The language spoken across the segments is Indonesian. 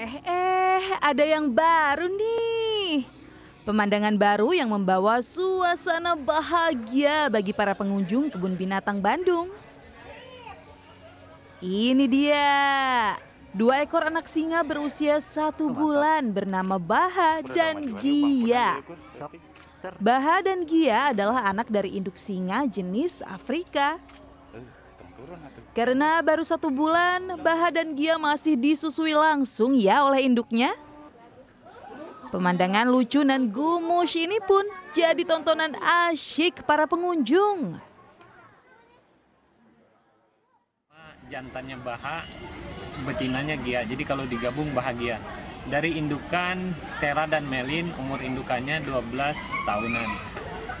Eh, eh, ada yang baru nih. Pemandangan baru yang membawa suasana bahagia bagi para pengunjung kebun binatang Bandung. Ini dia. Dua ekor anak singa berusia satu oh, bulan bernama Baha dan Gia. Baha dan Gia adalah anak dari induk singa jenis Afrika karena baru satu bulan, Baha dan Gia masih disusui langsung ya oleh induknya. Pemandangan lucu dan gumus ini pun jadi tontonan asyik para pengunjung. Jantannya Baha, betinanya Gia. Jadi kalau digabung bahagia. Dari indukan Tera dan Melin, umur indukannya 12 tahunan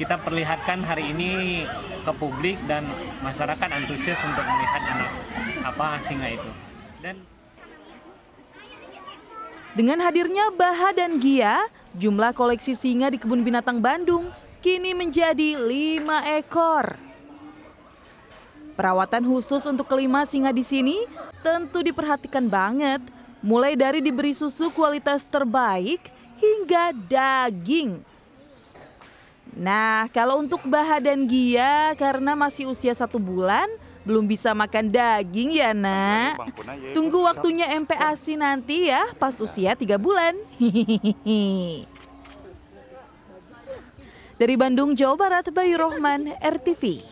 kita perlihatkan hari ini ke publik dan masyarakat antusias untuk melihat anak apa singa itu. Dan dengan hadirnya Baha dan Gia, jumlah koleksi singa di Kebun Binatang Bandung kini menjadi lima ekor. Perawatan khusus untuk kelima singa di sini tentu diperhatikan banget, mulai dari diberi susu kualitas terbaik hingga daging Nah, kalau untuk Baha dan Gia karena masih usia satu bulan, belum bisa makan daging ya nak. Iya, ya. Tunggu waktunya MPASI nanti ya, pas usia tiga bulan. Dari Bandung, Jawa Barat, Bayu Rohman, RTV.